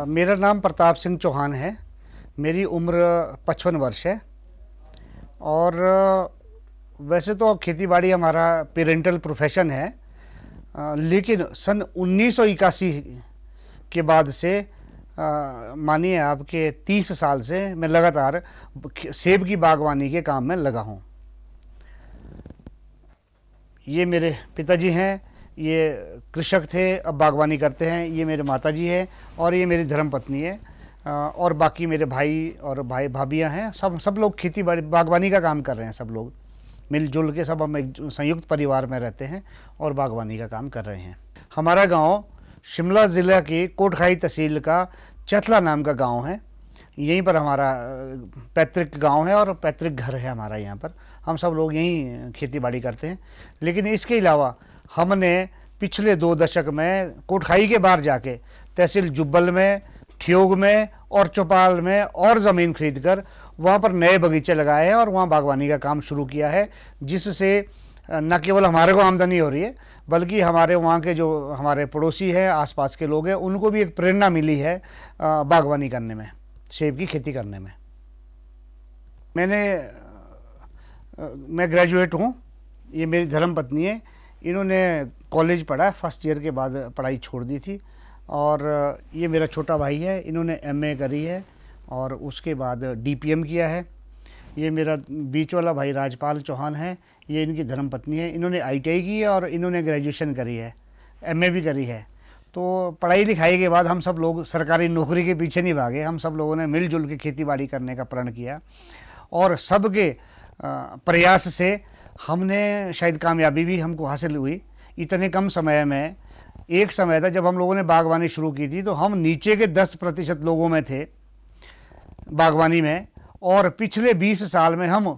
आ, मेरा नाम प्रताप सिंह चौहान है मेरी उम्र पचपन वर्ष है और वैसे तो खेतीबाड़ी हमारा पेरेंटल प्रोफेशन है आ, लेकिन सन उन्नीस के बाद से मानिए आपके तीस साल से मैं लगातार सेब की बागवानी के काम में लगा हूँ ये मेरे पिताजी हैं ये कृषक थे अब बागवानी करते हैं ये मेरे माता जी है और ये मेरी धर्म पत्नी है और बाकी मेरे भाई और भाई भाभियाँ हैं सब सब लोग खेती बाड़ी बागवानी का काम कर रहे हैं सब लोग मिलजुल के सब हम एक संयुक्त परिवार में रहते हैं और बागवानी का काम कर रहे हैं हमारा गांव शिमला ज़िला के कोटखाई तहसील का चतला नाम का गांव है यहीं पर हमारा पैतृक गांव है और पैतृक घर है हमारा यहाँ पर हम सब लोग यहीं खेती बाड़ी करते हैं लेकिन इसके अलावा हमने पिछले दो दशक में कोटखाई के बाहर जाके तहसील जुब्बल में ठियोग में और चौपाल में और ज़मीन खरीद कर वहाँ पर नए बगीचे लगाए हैं और वहाँ बागवानी का काम शुरू किया है जिससे न केवल हमारे को आमदनी हो रही है बल्कि हमारे वहाँ के जो हमारे पड़ोसी हैं आसपास के लोग हैं उनको भी एक प्रेरणा मिली है बागवानी करने में सेब की खेती करने में मैंने मैं ग्रेजुएट हूँ ये मेरी धर्म पत्नी है इन्होंने कॉलेज पढ़ा फर्स्ट ईयर के बाद पढ़ाई छोड़ दी थी और ये मेरा छोटा भाई है इन्होंने एमए करी है और उसके बाद डीपीएम किया है ये मेरा बीच वाला भाई राजपाल चौहान है ये इनकी धर्मपत्नी है इन्होंने आईटीआई की है और इन्होंने ग्रेजुएशन करी है एमए भी करी है तो पढ़ाई लिखाई के बाद हम सब लोग सरकारी नौकरी के पीछे नहीं भागे हम सब लोगों ने मिलजुल के खेती बाड़ी करने का प्रण किया और सबके प्रयास से हमने शायद कामयाबी भी हमको हासिल हुई इतने कम समय में एक समय था जब हम लोगों ने बागवानी शुरू की थी तो हम नीचे के दस प्रतिशत लोगों में थे बागवानी में और पिछले बीस साल में हम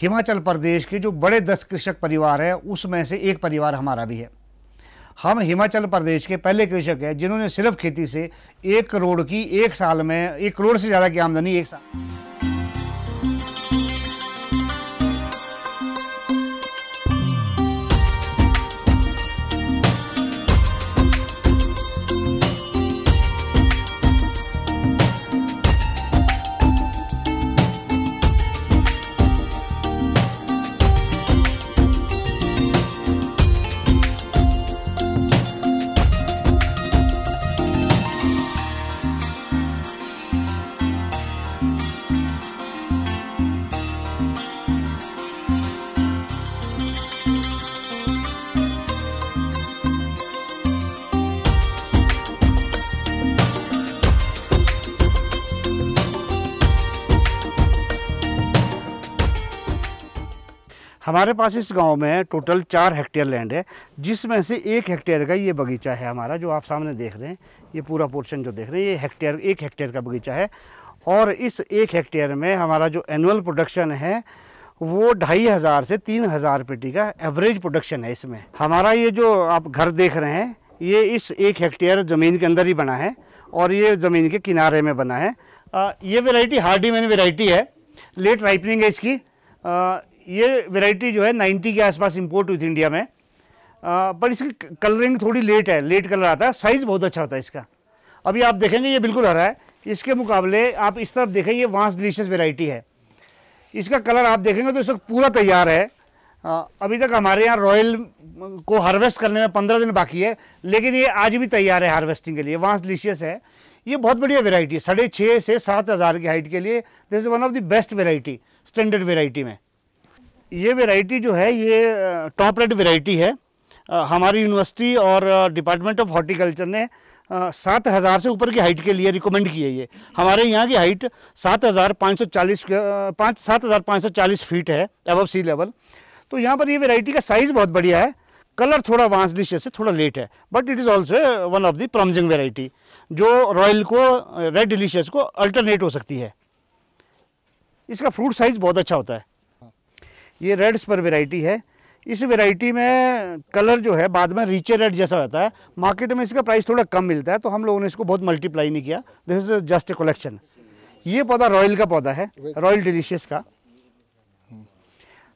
हिमाचल प्रदेश के जो बड़े दस कृषक परिवार हैं उसमें से एक परिवार हमारा भी है हम हिमाचल प्रदेश के पहले कृषक हैं जिन्होंने सिर्फ खेती से एक करोड़ की एक साल में एक करोड़ से ज़्यादा की आमदनी एक साल हमारे पास इस गांव में टोटल चार हेक्टेयर लैंड है जिसमें से एक हेक्टेयर का ये बगीचा है हमारा जो आप सामने देख रहे हैं ये पूरा पोर्शन जो देख रहे हैं ये हेक्टेयर एक हेक्टेयर का बगीचा है और इस एक हेक्टेयर में हमारा जो एनुअल प्रोडक्शन है वो ढाई हज़ार से तीन हज़ार पेटी का एवरेज प्रोडक्शन है इसमें हमारा ये जो आप घर देख रहे हैं ये इस एक हेक्टेयर ज़मीन के अंदर ही बना है और ये ज़मीन के किनारे में बना है आ, ये वेराइटी हार्डी मैन वेराइटी है लेट राइपनिंग है इसकी आ, ये वेराइटी जो है नाइन्टी के आसपास इम्पोर्ट हुई थी इंडिया में आ, पर इसकी कलरिंग थोड़ी लेट है लेट कलर आता है साइज़ बहुत अच्छा होता है इसका अभी आप देखेंगे ये बिल्कुल हरा है इसके मुकाबले आप इस तरफ देखें ये वांस डिलीशियस वेराइटी है इसका कलर आप देखेंगे तो इस वक्त पूरा तैयार है आ, अभी तक हमारे यहाँ रॉयल को हार्वेस्ट करने में पंद्रह दिन बाकी है लेकिन ये आज भी तैयार है हार्वेस्टिंग के लिए वांस डिलीशियस है ये बहुत बढ़िया वेराइटी है साढ़े छः से सात हज़ार की हाइट के लिए this is one of the best variety standard variety में ये वेराइटी जो है ये टॉप रेड वेराइटी है हमारी यूनिवर्सिटी और डिपार्टमेंट ऑफ हॉर्टिकल्चर ने सात हज़ार से ऊपर की हाइट के लिए रिकमेंड की है ये हमारे यहाँ की हाइट सात हज़ार पाँच सौ चालीस पाँच सात हज़ार पाँच सौ चालीस फीट है अबव सी लेवल तो यहाँ पर ये वेराइटी का साइज़ बहुत बढ़िया है कलर थोड़ा वांस डिश से थोड़ा लेट है but it is also one of the promising variety जो रॉयल को रेड डिलीशियस को अल्टरनेट हो सकती है इसका फ्रूट साइज़ बहुत अच्छा होता है ये रेड स्पर वेराइटी है इस वेराइटी में कलर जो है बाद में रीचे रेड जैसा रहता है मार्केट में इसका प्राइस थोड़ा कम मिलता है तो हम लोगों ने इसको बहुत मल्टीप्लाई नहीं किया this is just a collection ये पौधा रॉयल का पौधा है रॉयल डिलीशियस का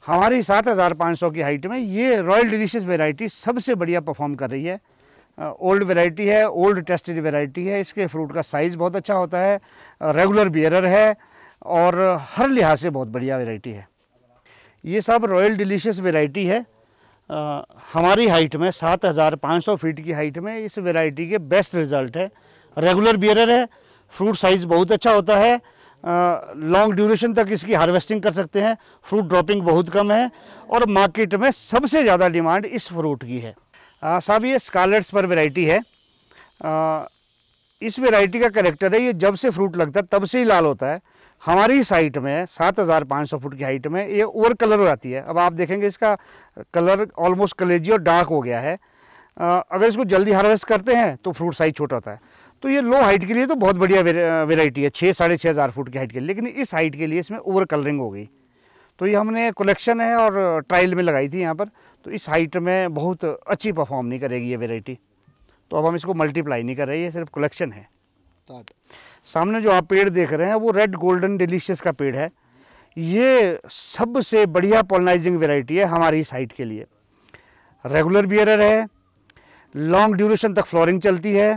हमारी सात हज़ार पाँच सौ की हाइट में ये रॉयल डिलीशियस वेराइटी सबसे बढ़िया परफॉर्म कर रही है ओल्ड वेराइटी है ओल्ड टेस्टेड वेराइटी है इसके फ्रूट का साइज़ बहुत अच्छा होता है रेगुलर बियरर है और हर लिहाज से बहुत बढ़िया वेराइटी है ये सब रॉयल डिलीशियस वेराइटी है आ, हमारी हाइट में 7,500 फीट की हाइट में इस वेराइटी के बेस्ट रिजल्ट है रेगुलर बियरर है फ्रूट साइज़ बहुत अच्छा होता है लॉन्ग ड्यूरेशन तक इसकी हार्वेस्टिंग कर सकते हैं फ्रूट ड्रॉपिंग बहुत कम है और मार्केट में सबसे ज़्यादा डिमांड इस फ्रूट की है साहब ये स्कॉलर्स पर वेराइटी है आ, इस वेराइटी का करेक्टर है ये जब से फ्रूट लगता है तब से ही लाल होता है हमारी सात हज़ार में 7,500 फुट की हाइट में ये ओवर कलर हो जाती है अब आप देखेंगे इसका कलर ऑलमोस्ट कलेजी और डार्क हो गया है अगर इसको जल्दी हार्वेस्ट करते हैं तो फ्रूट साइज़ छोटा होता है तो ये लो हाइट के लिए तो बहुत बढ़िया वेराइटी है छः साढ़े छः हज़ार फुट की हाइट के लिए लेकिन इस हाइट के लिए इसमें ओवर कलरिंग हो गई तो ये हमने कलेक्शन है और ट्रायल में लगाई थी यहाँ पर तो इस हाइट में बहुत अच्छी परफॉर्म नहीं करेगी ये वेराइटी तो अब हम इसको मल्टीप्लाई नहीं कर रहे ये सिर्फ कलेक्शन है सामने जो आप पेड़ देख रहे हैं वो रेड गोल्डन डिलीशियस का पेड़ है ये सबसे बढ़िया पोलनाइजिंग वेराइटी है हमारी साइट के लिए रेगुलर बियरर है लॉन्ग ड्यूरेशन तक फ्लोरिंग चलती है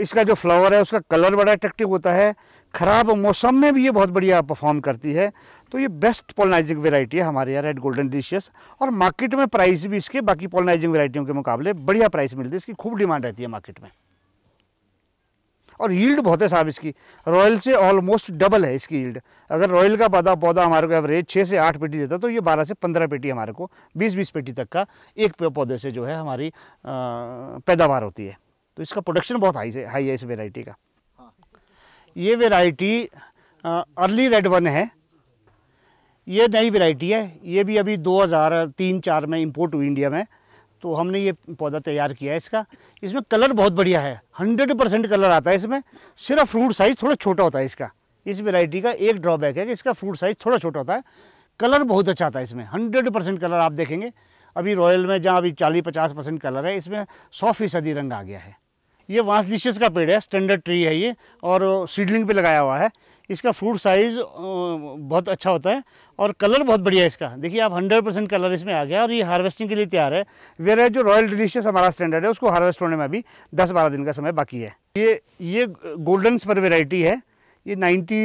इसका जो फ्लावर है उसका कलर बड़ा अट्रैक्टिव होता है ख़राब मौसम में भी ये बहुत बढ़िया परफॉर्म करती है तो ये बेस्ट पोलनाइजिंग वेराइटी है हमारे यहाँ रेड गोल्डन डिशियस और मार्केट में प्राइस भी इसके बाकी पोलनाइजिंग वेराइटियों के मुकाबले बढ़िया प्राइस मिलती है इसकी खूब डिमांड रहती है मार्केट में और यील्ड बहुत है साहब इसकी रॉयल से ऑलमोस्ट डबल है इसकी यील्ड अगर रॉयल का पौधा पौधा हमारे को एवरेज छः से आठ पेटी देता तो ये बारह से पंद्रह पेटी हमारे को बीस बीस पेटी तक का एक पौधे से जो है हमारी पैदावार होती है तो इसका प्रोडक्शन बहुत हाई से हाई है इस वेराइटी का ये वेराइटी अर्ली रेड वन है ये नई वेराइटी है ये भी अभी तीन चार में इम्पोर्ट हुई इंडिया में तो हमने ये पौधा तैयार किया है इसका इसमें कलर बहुत बढ़िया है हंड्रेड परसेंट कलर आता है इसमें सिर्फ फ्रूट साइज़ थोड़ा छोटा होता है इसका इस वेराइटी का एक ड्रॉबैक है कि इसका फ्रूट साइज़ थोड़ा छोटा होता है कलर बहुत अच्छा आता है इसमें हंड्रेड परसेंट कलर आप देखेंगे अभी रॉयल में जहाँ अभी चालीस पचास परसेंट कलर है इसमें सौ फीसदी रंग आ गया है ये वांस का पेड़ है स्टैंडर्ड ट्री है ये और सीडलिंग पे लगाया हुआ है इसका फ्रूट साइज़ बहुत अच्छा होता है और कलर बहुत बढ़िया है इसका देखिए आप 100 परसेंट कलर इसमें आ गया और ये हार्वेस्टिंग के लिए तैयार है वेर है जो रॉयल डिलीशियस हमारा स्टैंडर्ड है उसको हार्वेस्ट होने में अभी 10-12 दिन का समय बाकी है ये ये गोल्डन स्पर वेराइटी है ये ninety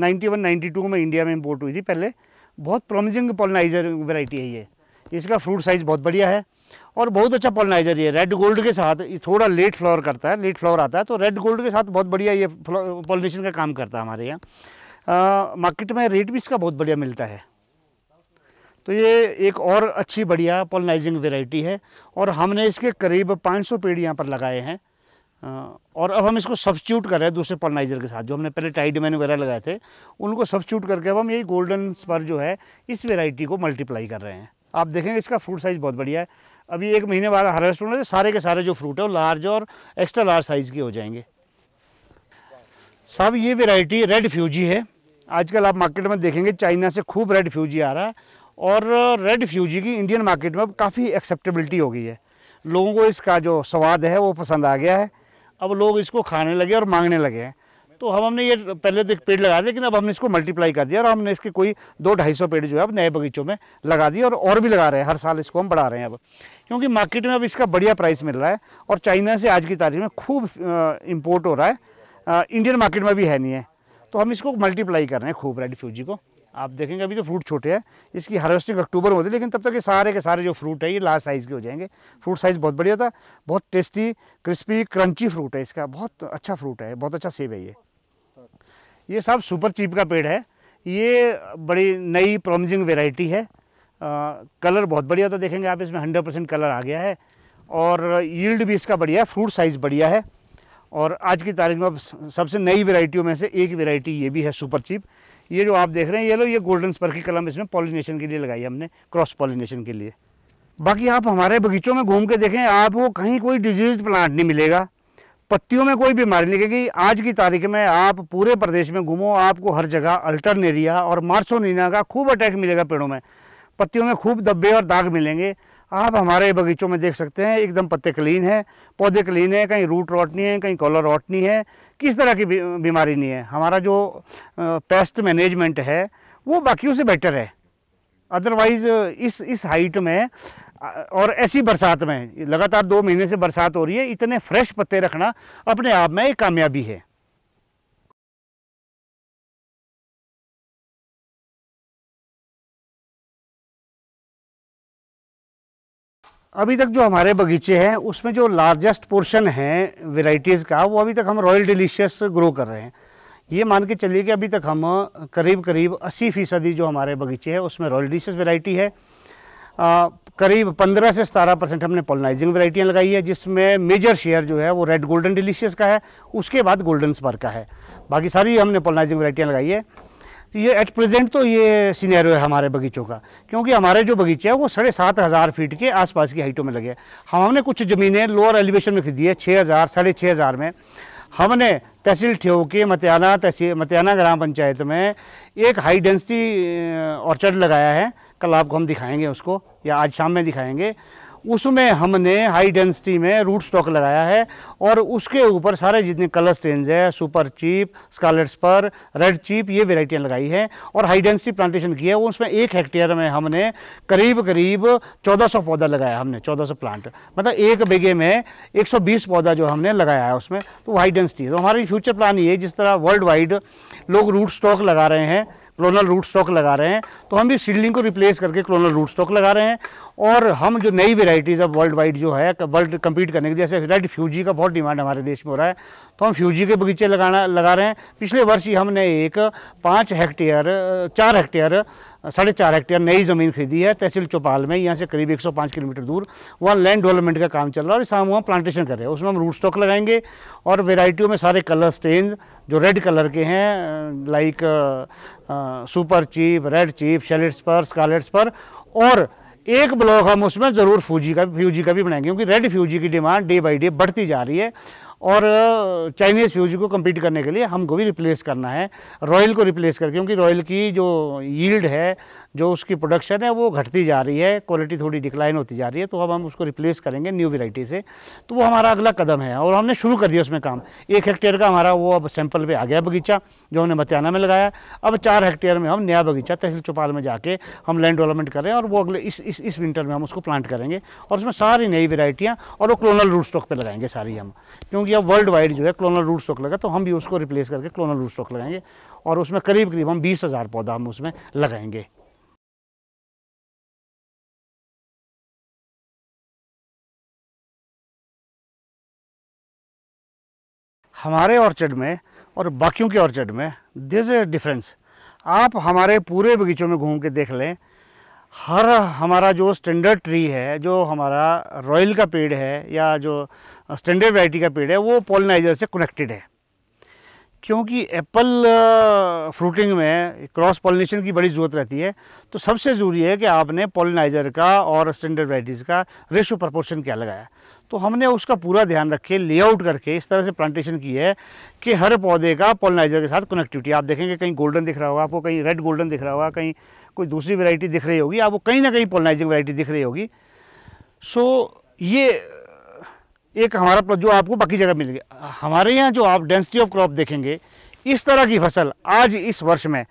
ninety one ninety two में इंडिया में इम्पोर्ट हुई थी पहले बहुत प्रोमिजिंग पोलनाइजर वेराइटी है ये इसका फ्रूट साइज़ बहुत बढ़िया है और बहुत अच्छा पोलनाइज़र ये रेड गोल्ड के साथ ये थोड़ा लेट फ्लावर करता है लेट फ्लावर आता है तो रेड गोल्ड के साथ बहुत बढ़िया ये पॉलिनेशन का काम करता है हमारे यहाँ मार्केट में रेट भी इसका बहुत बढ़िया मिलता है तो ये एक और अच्छी बढ़िया पोलनाइजिंग वेराइटी है और हमने इसके करीब पाँच पेड़ यहाँ पर लगाए हैं और अब हम इसको सब्सिट्यूट कर रहे हैं दूसरे पोलनाइज़र के साथ जो हमने पहले टाइड मैन वगैरह लगाए थे उनको सब्सिट्यूट करके अब हम यही गोल्डन स्पर जो है इस वेराइटी को मल्टीप्लाई कर रहे हैं आप देखेंगे इसका फ्रूट साइज़ बहुत बढ़िया है अभी एक महीने बाद हार्वेस्ट होने से सारे के सारे जो फ्रूट है वो लार्ज और एक्स्ट्रा लार्ज साइज़ के हो जाएंगे साहब ये वेराइटी रेड फ्यूजी है आजकल आप मार्केट में देखेंगे चाइना से खूब रेड फ्यूजी आ रहा है और रेड फ्यूजी की इंडियन मार्केट में काफ़ी एक्सेप्टेबिलिटी हो गई है लोगों को इसका जो स्वाद है वो पसंद आ गया है अब लोग इसको खाने लगे और मांगने लगे हैं तो हम हमने ये पहले तो एक पेड़ लगा लेकिन अब हमने इसको मल्टीप्लाई कर दिया और हमने इसके कोई दो ढाई सौ पेड़ जो है अब नए बगीचों में लगा दिए और और भी लगा रहे हैं हर साल इसको हम बढ़ा रहे हैं अब क्योंकि मार्केट में अब इसका बढ़िया प्राइस मिल रहा है और चाइना से आज की तारीख में खूब इम्पोर्ट हो रहा है इंडियन मार्केट में भी है नहीं है तो हम इसको मल्टीप्लाई कर रहे हैं खूब रेड फ्यूजी को आप देखेंगे अभी तो फ्रूट छोटे हैं इसकी हार्वेस्टिंग अक्टूबर में होती है लेकिन तब तक ये सारे के सारे जो फ्रूट है ये लार्ज साइज़ के हो जाएंगे फ्रूट साइज़ बहुत बढ़िया था बहुत टेस्टी क्रिस्पी क्रंची फ्रूट है इसका बहुत अच्छा फ्रूट है बहुत अच्छा सेब है ये ये सब सुपर चीप का पेड़ है ये बड़ी नई प्रोमिजिंग वेराइटी है आ, कलर बहुत बढ़िया तो देखेंगे आप इसमें हंड्रेड परसेंट कलर आ गया है और यील्ड भी इसका बढ़िया है फ्रूट साइज़ बढ़िया है और आज की तारीख में सबसे नई वेराइटियों में से एक वेराइटी ये भी है सुपर चीप ये जो आप देख रहे हैं ये लो ये गोल्डन स्पर की कलम इसमें पॉलिनेशन के लिए लगाई हमने क्रॉस पॉलिनेशन के लिए बाकी आप हमारे बगीचों में घूम के देखें आपको कहीं कोई डिजीज प्लांट नहीं मिलेगा पत्तियों में कोई बीमारी नहीं लगेगी आज की तारीख में आप पूरे प्रदेश में घूमो आपको हर जगह अल्टरनेरिया और मार्सोनिना का खूब अटैक मिलेगा पेड़ों में पत्तियों में खूब धब्बे और दाग मिलेंगे आप हमारे बगीचों में देख सकते हैं एकदम पत्ते क्लीन है पौधे क्लीन है कहीं रूट नहीं है कहीं कॉलर नहीं है किस तरह की बीमारी नहीं है हमारा जो पेस्ट मैनेजमेंट है वो बाकियों से बेटर है अदरवाइज़ इस इस हाइट में और ऐसी बरसात में लगातार दो महीने से बरसात हो रही है इतने फ्रेश पत्ते रखना अपने आप में एक कामयाबी है अभी तक जो हमारे बगीचे हैं उसमें जो लार्जेस्ट पोर्शन है वेराइटीज़ का वो अभी तक हम रॉयल डिलीशियस ग्रो कर रहे हैं ये मान के चलिए कि अभी तक हम करीब करीब अस्सी फ़ीसदी जो हमारे बगीचे हैं उसमें रॉयल डिलीशियस वेराइटी है आ, करीब 15 से 17 परसेंट हमने पोलनाइजिंग वैरायटियाँ लगाई है जिसमें मेजर शेयर जो है वो रेड गोल्डन डिलीशियस का है उसके बाद गोल्डन स्पर का है बाकी सारी हमने पोलनाइजिंग वैरायटियाँ लगाई है तो ये एट प्रेजेंट तो ये सीनेरो है हमारे बगीचों का क्योंकि हमारे जो बगीचे हैं वो साढ़े सात हज़ार फीट के आसपास की हाइटों में लगे हैं हमने कुछ ज़मीनें लोअर एलिवेशन में खरीदी है छः हज़ार साढ़े छः हज़ार में हमने तहसील ठेव के मतियाना तहसील मतियाना ग्राम पंचायत में एक हाई डेंसिटी ऑर्चर्ड लगाया है कल आपको हम दिखाएंगे उसको या आज शाम में दिखाएंगे उसमें हमने हाई डेंसिटी में रूट स्टॉक लगाया है और उसके ऊपर सारे जितने कलर स्टेन्स है सुपर चीप स्कारलेट्स पर रेड चीप ये वेराइटियाँ लगाई है और हाई डेंसिटी प्लांटेशन की है वो उसमें एक हेक्टेयर में हमने करीब करीब 1400 पौधा लगाया हमने 1400 प्लांट मतलब एक बेगे में 120 पौधा जो हमने लगाया है उसमें तो हाई डेंसिटी तो हमारी फ्यूचर प्लान ये जिस तरह वर्ल्ड वाइड लोग रूट स्टॉक लगा रहे हैं क्लोनल रूट स्टॉक लगा रहे हैं तो हम इस सीडलिंग को रिप्लेस करके क्लोनल रूट स्टॉक लगा रहे हैं और हम जो नई वेराइटीज़ अब वर्ल्ड वाइड जो है वर्ल्ड कम्पीट करने के जैसे रेड फ्यूजी का बहुत डिमांड हमारे देश में हो रहा है तो हम फ्यूजी के बगीचे लगाना लगा रहे हैं पिछले वर्ष ही हमने एक पाँच हेक्टेयर चार हेक्टेयर साढ़े चार हेक्टेयर नई ज़मीन खरीदी है तहसील चौपाल में यहाँ से करीब 105 किलोमीटर दूर वहाँ लैंड डेवलपमेंट का काम चल रहा है और इस वहाँ प्लांटेशन कर रहे हैं उसमें हम रूट स्टॉक लगाएंगे और वेराइटियों में सारे कलर स्टेन्स जो रेड कलर के हैं like super chief red chief शेलिट्स पर स्कालेट्स पर और एक ब्लॉक हम उसमें ज़रूर फ्यूजी का फ्यूजी का भी बनाएंगे क्योंकि रेड फ्यूजी की डिमांड डे बाई डे बढ़ती जा रही है और चाइनीज़ फ्यूजी को कम्पीट करने के लिए हमको भी रिप्लेस करना है रॉयल को रिप्लेस करके क्योंकि रॉयल की जो यील्ड है जो उसकी प्रोडक्शन है वो घटती जा रही है क्वालिटी थोड़ी डिक्लाइन होती जा रही है तो अब हम उसको रिप्लेस करेंगे न्यू वेराइटी से तो वो हमारा अगला कदम है और हमने शुरू कर दिया उसमें काम एक हेक्टेयर का हमारा वो अब सैंपल पे आ गया बगीचा जो हमने मतियाना में लगाया अब चार हेक्टेयर में हम नया बगीचा तहसील चौपाल में जाके हम लैंड डेवलपमेंट करें और वो अगले इस इस, इस विंटर में हम उसको प्लांट करेंगे और उसमें सारी नई वेराइटियाँ और वो क्लोनल रूट स्टॉक पर लगाएंगे सारी हम क्योंकि अब वर्ल्ड वाइड जो है क्लोनल रूट स्टॉक लगा तो हम भी उसको रिप्लेस करके क्लोनल रूट स्टॉक लगाएंगे और उसमें करीब करीब हम बीस हज़ार पौधा हम उसमें लगाएंगे हमारे ऑर्चर्ड में और बाकियों के ऑर्चर्ड में दिस ए डिफरेंस आप हमारे पूरे बगीचों में घूम के देख लें हर हमारा जो स्टैंडर्ड ट्री है जो हमारा रॉयल का पेड़ है या जो स्टैंडर्ड वैरायटी का पेड़ है वो पोलिनाइजर से कनेक्टेड है क्योंकि एप्पल फ्रूटिंग uh, में क्रॉस पोलिनेशन की बड़ी ज़रूरत रहती है तो सबसे ज़रूरी है कि आपने पोलिनाइजर का और स्टैंडर्ड वैराइटीज़ का रेशो प्रपोर्शन क्या लगाया तो हमने उसका पूरा ध्यान रखे लेआउट करके इस तरह से प्लांटेशन की है कि हर पौधे का पोलनाइजर के साथ कनेक्टिविटी आप देखेंगे कहीं गोल्डन दिख रहा होगा आपको कहीं रेड गोल्डन दिख रहा होगा कहीं कोई दूसरी वेराइटी दिख रही होगी आपको कहीं ना कहीं पोलनाइजिंग वेराइटी दिख रही होगी सो ये एक हमारा जो आपको बाकी जगह मिलेगी हमारे यहाँ जो आप डेंसिटी ऑफ क्रॉप देखेंगे इस तरह की फसल आज इस वर्ष में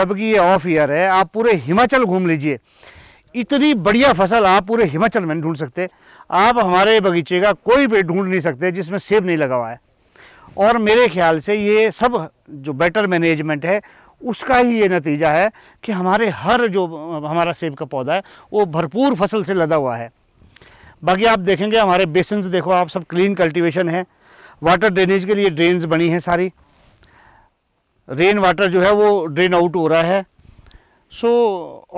जबकि ये ऑफ ईयर है आप पूरे हिमाचल घूम लीजिए इतनी बढ़िया फसल आप पूरे हिमाचल में ढूंढ सकते आप हमारे बगीचे का कोई पेड़ ढूंढ नहीं सकते जिसमें सेब नहीं लगा हुआ है और मेरे ख्याल से ये सब जो बेटर मैनेजमेंट है उसका ही ये नतीजा है कि हमारे हर जो हमारा सेब का पौधा है वो भरपूर फसल से लदा हुआ है बाकी आप देखेंगे हमारे बेसन्स देखो आप सब क्लीन कल्टिवेशन है वाटर ड्रेनेज के लिए ड्रेन्स बनी हैं सारी रेन वाटर जो है वो ड्रेन आउट हो रहा है सो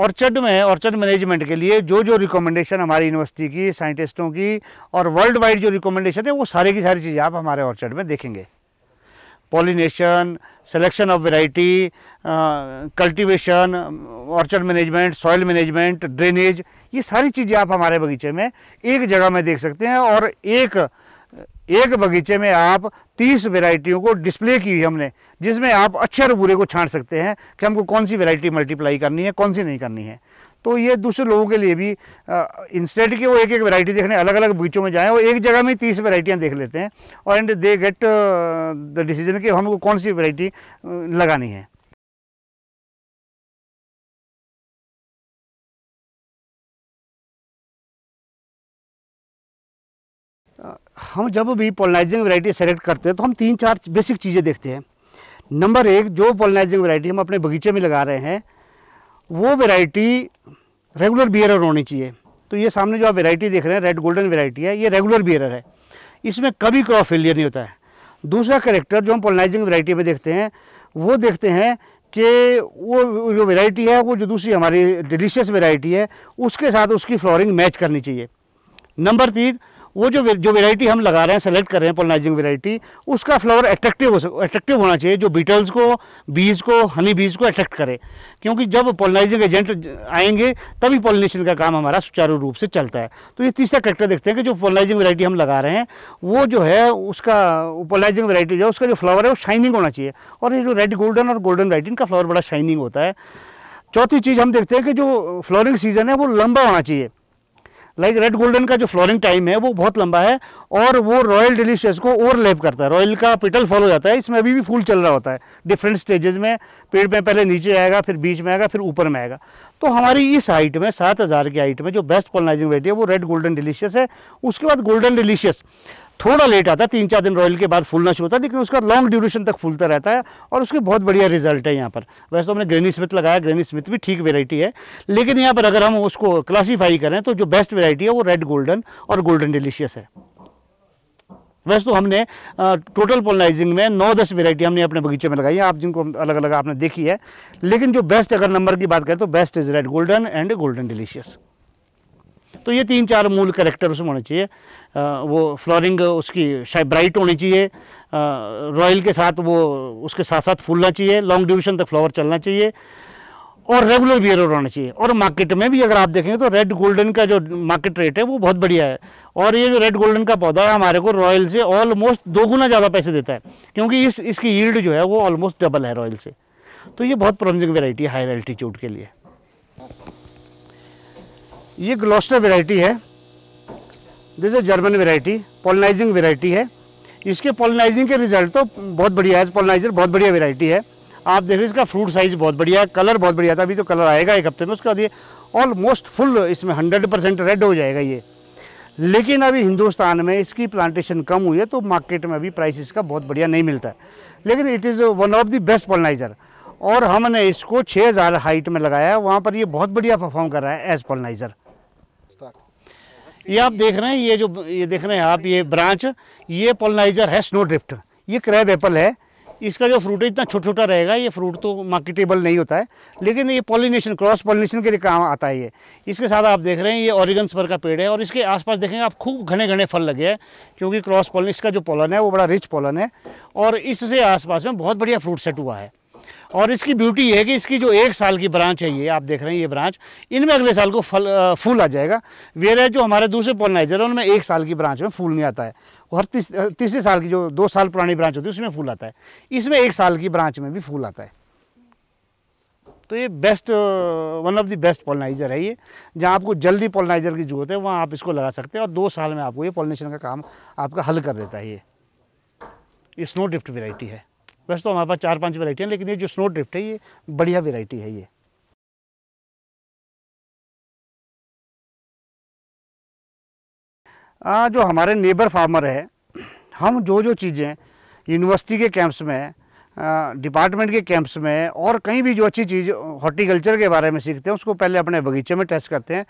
ऑर्चर्ड में ऑर्चर्ड मैनेजमेंट के लिए जो जो रिकमेंडेशन हमारी यूनिवर्सिटी की साइंटिस्टों की और वर्ल्ड वाइड जो रिकमेंडेशन है वो सारे की सारी चीज़ें आप हमारे ऑर्चर्ड में देखेंगे pollination selection of variety cultivation orchard management soil management drainage ये सारी चीज़ें आप हमारे बगीचे में एक जगह में देख सकते हैं और एक एक बगीचे में आप 30 वेराइटियों को डिस्प्ले की हमने जिसमें आप अच्छे और बुरे को छाँट सकते हैं कि हमको कौन सी वेराइटी मल्टीप्लाई करनी है कौन सी नहीं करनी है तो ये दूसरे लोगों के लिए भी इंस्टेड की वो एक एक वैरायटी देखने अलग अलग बीचों में जाएं वो एक जगह में तीस वैरायटियाँ देख लेते हैं और and they get the decision कि हमको कौन सी वैरायटी लगानी है हम जब भी पोलनाइजिंग वैरायटी सेलेक्ट करते हैं तो हम तीन चार बेसिक चीज़ें देखते हैं नंबर एक जो पोलनाइजिंग वैरायटी हम अपने बगीचे में लगा रहे हैं वो वैरायटी रेगुलर बियरर होनी चाहिए तो ये सामने जो आप वैरायटी देख रहे हैं रेड गोल्डन वैरायटी है ये रेगुलर बियरर है इसमें कभी क्रॉप फेलियर नहीं होता है दूसरा करेक्टर जो हम पोलनाइजिंग वैरायटी में देखते हैं वो देखते हैं कि वो जो वेराइटी है वो जो दूसरी हमारी डिलीशियस वेराइटी है उसके साथ उसकी फ्लोरिंग मैच करनी चाहिए नंबर तीन वो जो जो वेराइटी हम लगा रहे हैं सेलेक्ट कर रहे हैं पोलनाइजिंग वेराइटी उसका फ्लावर अट्रैक्टिव हो सक अट्रैक्टिव होना चाहिए जो बीटल्स को बीज को हनी बीज को अट्रैक्ट करे क्योंकि जब पोलनाइजिंग एजेंट आएंगे तभी पोलिनेशन का काम हमारा सुचारू रूप से चलता है तो ये तीसरा करेक्टर देखते हैं कि जो पोलनाइजिंग वेराइटी हम लगा रहे हैं वो जो है उसका पोलनाइजिंग वेराइटी जो है उसका जो फ्लावर है वो शाइनिंग होना चाहिए और ये जो रेड गोल्डन और गोल्डन वाइट इनका फ्लावर बड़ा शाइनिंग होता है चौथी चीज़ हम देखते हैं कि जो फ्लोरिंग सीज़न है वो लंबा होना चाहिए लाइक रेड गोल्डन का जो फ्लोरिंग टाइम है वो बहुत लंबा है और वो रॉयल डिलीशियस को ओवरलैप करता है रॉयल का पिटल फॉलो हो जाता है इसमें अभी भी फूल चल रहा होता है डिफरेंट स्टेजेस में पेड़ में पहले नीचे आएगा फिर बीच में आएगा फिर ऊपर में आएगा तो हमारी इस हाइट में सात हज़ार की हाइट में जो बेस्ट पोलनाइजिंग वेराइटी है वो रेड गोल्डन डिलीशियस है उसके बाद गोल्डन डिलीशियस थोड़ा लेट आता है तीन चार दिन रॉयल के बाद फूलना शुरू होता है लेकिन उसका लॉन्ग ड्यूरेशन तक फूलता रहता है और उसके बहुत बढ़िया रिजल्ट है यहाँ पर वैसे तो हमने ग्रेनी स्मिथ लगाया ग्रेनी स्मिथ भी ठीक वेरायटी है लेकिन यहाँ पर अगर हम उसको क्लासीफाई करें तो जो बेस्ट वेरायटी है वो रेड गोल्डन और गोल्डन डिलीशियस है वैसे तो हमने टोटल पोलनाइजिंग में नौ दस वेरायटी हमने अपने बगीचे में लगाई है आप जिनको अलग अलग आपने देखी है लेकिन जो बेस्ट अगर नंबर की बात करें तो best is red golden and golden delicious तो ये तीन चार मूल करेक्टर उसमें होने चाहिए वो फ्लोरिंग उसकी शायद ब्राइट होनी चाहिए रॉयल के साथ वो उसके साथ साथ फूलना चाहिए लॉन्ग ड्यूरेशन तक फ्लावर चलना चाहिए और रेगुलर बियर होना चाहिए और मार्केट में भी अगर आप देखेंगे तो रेड गोल्डन का जो मार्केट रेट है वो बहुत बढ़िया है और ये जो रेड गोल्डन का पौधा है हमारे को रॉयल से ऑलमोस्ट दो गुना ज़्यादा पैसे देता है क्योंकि इस इसकी यील्ड जो है वो ऑलमोस्ट डबल है रॉयल से तो ये बहुत प्रॉमिसिंग वेराइटी है हायर एल्टीट्यूड के लिए ये ग्लोस्टर वेराइटी है this is German variety pollinizing variety है इसके पोलनाइजिंग के रिजल्ट तो बहुत बढ़िया है पोलनाइजर बहुत बढ़िया वेराइटी है आप देखिए इसका फ्रूट साइज़ बहुत बढ़िया है कलर बहुत बढ़िया था अभी तो कलर आएगा एक हफ्ते में उसके बाद ये ऑलमोस्ट फुल इसमें हंड्रेड परसेंट रेड हो जाएगा ये लेकिन अभी हिंदुस्तान में इसकी प्लांटेशन कम हुई है तो मार्केट में अभी प्राइस इसका बहुत बढ़िया नहीं मिलता है लेकिन it is one of the best pollinizer और हमने इसको 6000 हाइट में लगाया है वहाँ पर ये बहुत बढ़िया परफॉर्म कर रहा है एज पोलनाइज़र ये आप देख रहे हैं ये जो ये देख रहे हैं आप ये ब्रांच ये पोलनाइजर है स्नो ड्रिफ्ट ये क्रैब एप्पल है इसका जो फ्रूट है इतना छोटा छोटा रहेगा ये फ्रूट तो मार्केटेबल नहीं होता है लेकिन ये पॉलिनेशन क्रॉस पॉलिनेशन के लिए काम आता है ये इसके साथ आप देख रहे हैं ये ऑरिगन पर का पेड़ है और इसके आसपास देखेंगे आप खूब घने घने फल लगे हैं क्योंकि क्रॉस पॉलिन इसका जो पॉलन है वो बड़ा रिच पॉलन है और इससे आसपास में बहुत बढ़िया फ्रूट सेट हुआ है और इसकी ब्यूटी है कि इसकी जो एक साल की ब्रांच है ये आप देख रहे हैं ये ब्रांच इनमें अगले साल को फल फूल आ जाएगा वेर है जो हमारे दूसरे पोलनाइज़र है उनमें एक साल की ब्रांच में फूल नहीं आता है और तीस तीसरे साल की जो दो साल पुरानी ब्रांच होती है उसमें फूल आता है इसमें एक साल की ब्रांच में भी फूल आता है तो ये best one of the best pollinizer है ये जहाँ आपको जल्दी पोलनाइज़र की जरूरत है वहाँ आप इसको लगा सकते हैं और दो साल में आपको ये पोलिनेशन का काम आपका हल कर देता है ये स्नो डिफ्ट वेराइटी है वैसे तो हमारे पास चार पांच हैं लेकिन ये जो स्नो ड्रिफ्ट है ये बढ़िया वैरायटी है ये आ, जो हमारे नेबर फार्मर है हम जो जो चीज़ें यूनिवर्सिटी के कैंप्स में डिपार्टमेंट के कैंप्स में और कहीं भी जो अच्छी चीज़ हॉर्टिकल्चर के बारे में सीखते हैं उसको पहले अपने बगीचे में टेस्ट करते हैं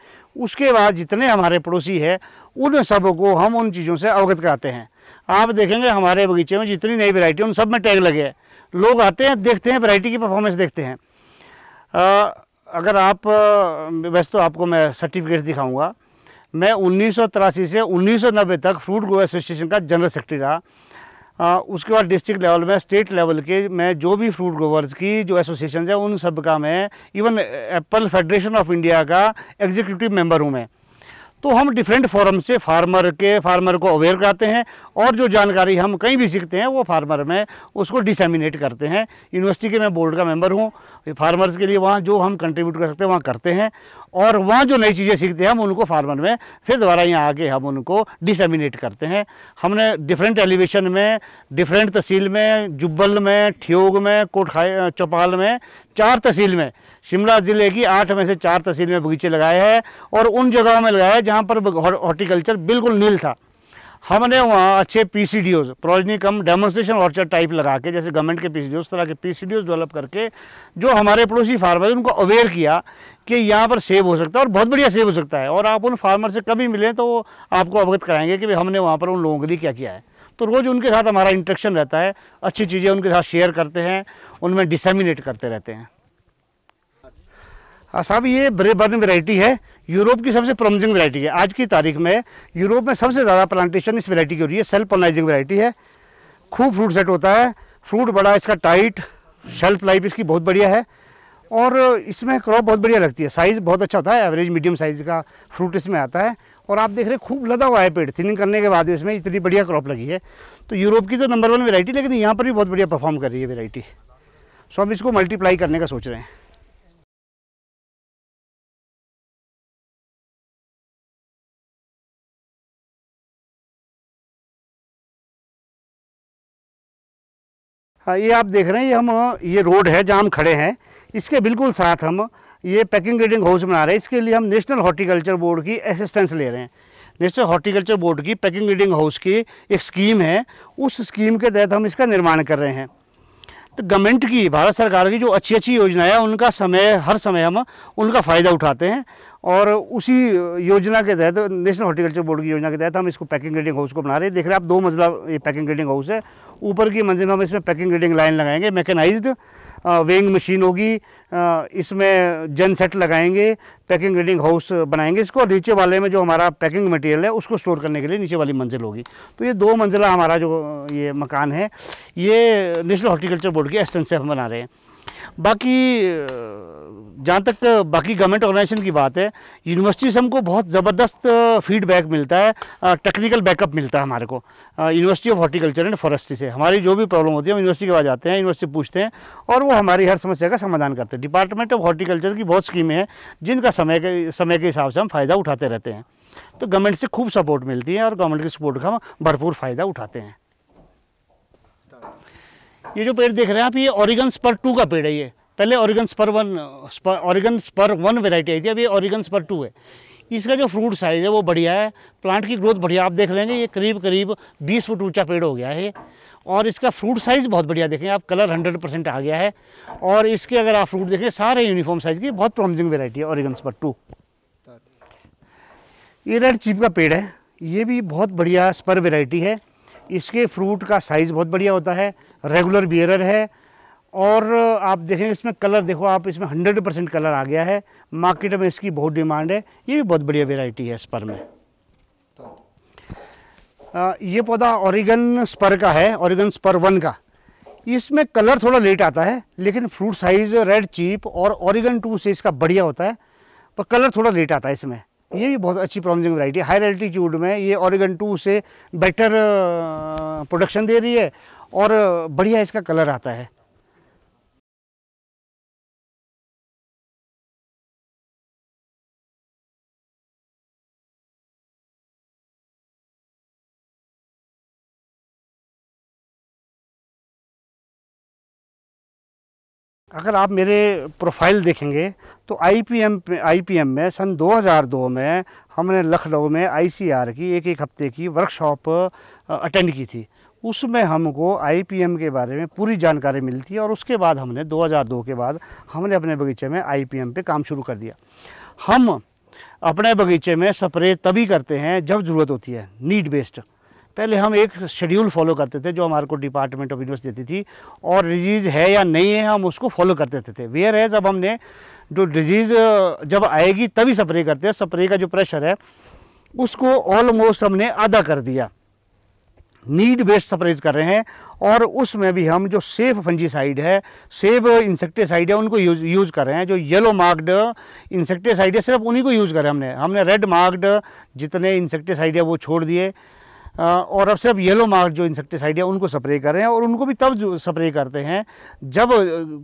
उसके बाद जितने हमारे पड़ोसी हैं उन सब को हम उन चीज़ों से अवगत कराते हैं आप देखेंगे हमारे बगीचे में जितनी नई वैरायटी उन सब में टैग लगे हैं लोग आते हैं देखते हैं वैरायटी की परफॉर्मेंस देखते हैं आ, अगर आप वैसे तो आपको मैं सर्टिफिकेट्स दिखाऊँगा मैं उन्नीस से उन्नीस तक फ्रूट ग्रो एसोसिएशन का जनरल सेक्रेटरी रहा आ, उसके बाद डिस्ट्रिक्ट लेवल में स्टेट लेवल के मैं जो भी फ्रूट ग्रोवर्स की जो एसोसिएशन है उन सब का मैं even apple federation of India का एग्जीक्यूटिव मेंबर हूँ मैं तो हम डिफरेंट फॉरम से फार्मर के फार्मर को अवेयर कराते हैं और जो जानकारी हम कहीं भी सीखते हैं वो फार्मर में उसको डिसेमिनेट करते हैं यूनिवर्सिटी के मैं बोर्ड का मेंबर हूँ फार्मर्स के लिए वहाँ जो हम कंट्रीब्यूट कर सकते हैं वहाँ करते हैं और वहाँ जो नई चीज़ें सीखते हैं हम उनको फार्मर में फिर दोबारा यहाँ आके हम उनको डिसमिनेट करते हैं हमने डिफरेंट एलिवेशन में डिफरेंट तहसील में जुब्बल में ठियोग में कोटखाई चौपाल में चार तहसील में शिमला ज़िले की आठ में से चार तहसील में बगीचे लगाए हैं और उन जगहों में लगाए हैं जहाँ पर हॉर्टिकल्चर बिल्कुल नील था हमने वहाँ अच्छे P C D Os progeny cum demonstration orchard type लगा के जैसे गवर्नमेंट के पी सी डी उस तरह के P C D Os develop करके जो हमारे पड़ोसी फार्मर हैं उनको अवेयर किया कि यहाँ पर सेब हो सकता है और बहुत बढ़िया सेब हो सकता है और आप उन फार्मर से कभी मिलें तो वो आपको अवगत कराएंगे कि हमने वहाँ पर उन लोगों के लिए क्या किया है तो रोज़ उनके साथ हमारा इंट्रेक्शन रहता है अच्छी चीज़ें उनके साथ शेयर करते हैं उनमें डिसमिनेट करते रहते हैं साहब ये ब्रेबर्न वेराइटी है यूरोप की सबसे प्रॉमिसिंग वैरायटी है आज की तारीख में यूरोप में सबसे ज़्यादा प्लांटेशन इस वेराइटी की हो रही है सेल्फ पोलाइजिंग वेराइटी है खूब फ्रूट सेट होता है फ्रूट बड़ा इसका टाइट शेल्फ लाइफ इसकी बहुत बढ़िया है और इसमें क्रॉप बहुत बढ़िया लगती है साइज़ बहुत अच्छा होता है एवरेज मीडियम साइज़ का फ्रूट इसमें आता है और आप देख रहे हैं खूब लदा हुआ है पेड़ थिनिंग करने के बाद इसमें इतनी बढ़िया क्रॉप लगी है तो यूरोप की तो नंबर वन वेराइटी लेकिन यहाँ पर भी बहुत बढ़िया परफॉर्म कर रही है वेरायटी सो हम इसको मल्टीप्लाई करने का सोच रहे हैं हाँ ये आप देख रहे हैं ये हम ये रोड है जहाँ हम खड़े हैं इसके बिल्कुल साथ हम ये पैकिंग ग्रेडिंग हाउस बना रहे हैं इसके लिए हम नेशनल हॉर्टिकल्चर बोर्ड की असिस्टेंस ले रहे हैं नेशनल हॉर्टिकल्चर बोर्ड की पैकिंग ग्रेडिंग हाउस की एक स्कीम है उस स्कीम के तहत हम इसका निर्माण कर रहे हैं तो गवर्नमेंट की भारत सरकार की जो अच्छी अच्छी योजनाएं हैं उनका समय हर समय हम उनका फ़ायदा उठाते हैं और उसी योजना के तहत नेशनल हॉर्टिकल्चर बोर्ड की योजना के तहत हम इसको पैकिंग ग्रेडिंग हाउस को बना रहे हैं देख रहे हैं आप दो मंजिला ये पैकिंग ग्रेडिंग हाउस है ऊपर की मंजिल हम इसमें पैकिंग ग्रेडिंग लाइन लगाएंगे मैकेनाइज्ड वेइंग मशीन होगी इसमें जन सेट लगाएंगे पैकिंग ग्रेडिंग हाउस बनाएंगे इसको और नीचे वाले में जो हमारा पैकिंग मटेरियल है उसको स्टोर करने के लिए नीचे वाली मंजिल होगी तो ये दो मंजिला हमारा जो ये मकान है ये नेशनल हॉर्टिकल्चर बोर्ड के एस्टेंसी हम बना रहे हैं बाकी जहाँ तक बाकी गवर्नमेंट ऑर्गेनाइजेशन की बात है यूनिवर्सिटी से हमको बहुत ज़बरदस्त फीडबैक मिलता है टेक्निकल बैकअप मिलता है हमारे को University of Horticulture and Forestry से हमारी जो भी प्रॉब्लम होती है हम यूनिवर्सिटी के पास जाते हैं यूनिवर्सिटी पूछते हैं और वो हमारी हर समस्या का समाधान करते हैं डिपार्टमेंट ऑफ हॉर्टिकल्चर की बहुत स्कीमें हैं जिनका समय के समय के हिसाब से हम फ़ायदा उठाते रहते हैं तो गवर्नमेंट से खूब सपोर्ट मिलती है और गवर्नमेंट की सपोर्ट का हम भरपूर फ़ायदा उठाते हैं ये जो पेड़ देख रहे हैं आप ये ऑरिगन स्पर टू का पेड़ है ये पहले Oregon spur one Oregon spur one variety आई थी अब ये ऑरिगन स्पर टू है इसका जो फ्रूट साइज़ है वो बढ़िया है प्लांट की ग्रोथ बढ़िया आप देख लेंगे ये करीब करीब 20 फुट ऊंचा पेड़ हो गया है और इसका फ्रूट साइज़ बहुत बढ़िया देखें आप कलर 100 परसेंट आ गया है और इसके अगर आप फ्रूट देखें सारे यूनिफॉर्म साइज़ की बहुत प्रॉमिसिंग वेराइटी है ऑरिगन स्पर टू ये रेड चीप का पेड़ है ये भी बहुत बढ़िया स्पर वेराइटी है इसके फ्रूट का साइज़ बहुत बढ़िया होता है रेगुलर बियरर है और आप देखें इसमें कलर देखो आप इसमें 100 परसेंट कलर आ गया है मार्केट में इसकी बहुत डिमांड है ये भी बहुत बढ़िया वेराइटी है स्पर में आ, ये पौधा ऑरिगन स्पर का है ऑरिगन स्पर वन का इसमें कलर थोड़ा लेट आता है लेकिन फ्रूट साइज़ रेड चीप और ऑरिगन टू से इसका बढ़िया होता है पर तो कलर थोड़ा लेट आता है इसमें ये भी बहुत अच्छी प्रॉमिजिंग वैरायटी हाई एल्टीट्यूड में ये ऑरिगन टू से बेटर प्रोडक्शन दे रही है और बढ़िया इसका कलर आता है अगर आप मेरे प्रोफाइल देखेंगे तो आईपीएम आईपीएम में सन 2002 में हमने लखनऊ में आईसीआर की एक एक हफ्ते की वर्कशॉप अटेंड की थी उसमें हमको आईपीएम के बारे में पूरी जानकारी मिलती है और उसके बाद हमने 2002 के बाद हमने अपने बगीचे में आईपीएम पे काम शुरू कर दिया हम अपने बगीचे में स्प्रे तभी करते हैं जब ज़रूरत होती है नीड बेस्ड पहले हम एक शेड्यूल फॉलो करते थे जो हमारे को डिपार्टमेंट ऑफ यूनिवर्स देती थी और डिजीज़ है या नहीं है हम उसको फॉलो करते थे, थे। वेयर है जब हमने जो डिजीज़ जब आएगी तभी स्प्रे करते हैं स्प्रे का जो प्रेशर है उसको ऑलमोस्ट हमने आधा कर दिया नीड बेस्ड सप्रेज कर रहे हैं और उसमें भी हम जो सेफ फंजीसाइड है सेफ इंसेक्टिसाइड है उनको यूज यूज कर रहे हैं जो येलो मार्क्ड इंसेक्टिसाइड है सिर्फ उन्हीं को यूज़ करें हमने हमने रेड मार्क्ड जितने इंसेक्टिसाइड है वो छोड़ दिए और अब सिर्फ येलो मार्क जो इंसेक्टिसाइड है उनको स्प्रे कर रहे हैं और उनको भी तब स्प्रे करते हैं जब